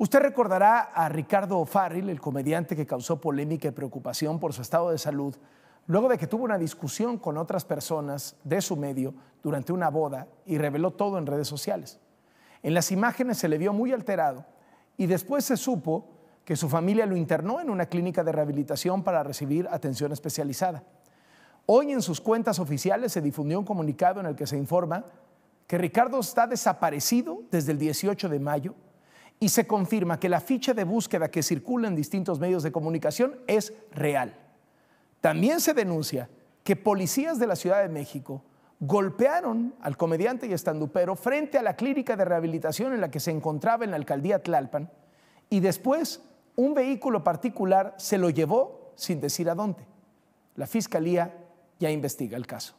Usted recordará a Ricardo Farril, el comediante que causó polémica y preocupación por su estado de salud, luego de que tuvo una discusión con otras personas de su medio durante una boda y reveló todo en redes sociales. En las imágenes se le vio muy alterado y después se supo que su familia lo internó en una clínica de rehabilitación para recibir atención especializada. Hoy en sus cuentas oficiales se difundió un comunicado en el que se informa que Ricardo está desaparecido desde el 18 de mayo y se confirma que la ficha de búsqueda que circula en distintos medios de comunicación es real. También se denuncia que policías de la Ciudad de México golpearon al comediante y estandupero frente a la clínica de rehabilitación en la que se encontraba en la alcaldía Tlalpan y después un vehículo particular se lo llevó sin decir a dónde. La fiscalía ya investiga el caso.